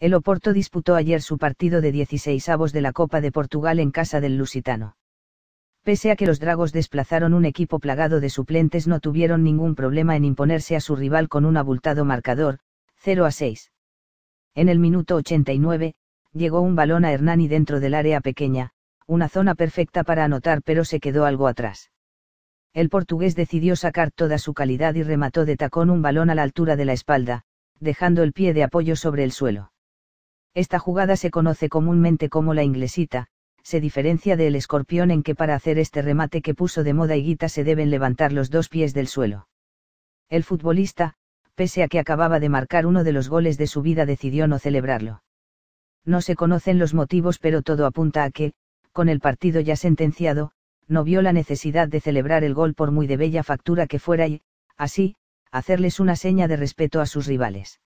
el Oporto disputó ayer su partido de 16 avos de la Copa de Portugal en casa del Lusitano. Pese a que los Dragos desplazaron un equipo plagado de suplentes, no tuvieron ningún problema en imponerse a su rival con un abultado marcador, 0 a 6. En el minuto 89, llegó un balón a Hernani dentro del área pequeña, una zona perfecta para anotar, pero se quedó algo atrás. El portugués decidió sacar toda su calidad y remató de tacón un balón a la altura de la espalda, dejando el pie de apoyo sobre el suelo esta jugada se conoce comúnmente como la inglesita, se diferencia del escorpión en que para hacer este remate que puso de moda Higuita se deben levantar los dos pies del suelo. El futbolista, pese a que acababa de marcar uno de los goles de su vida, decidió no celebrarlo. No se conocen los motivos, pero todo apunta a que, con el partido ya sentenciado, no vio la necesidad de celebrar el gol por muy de bella factura que fuera y, así, hacerles una seña de respeto a sus rivales.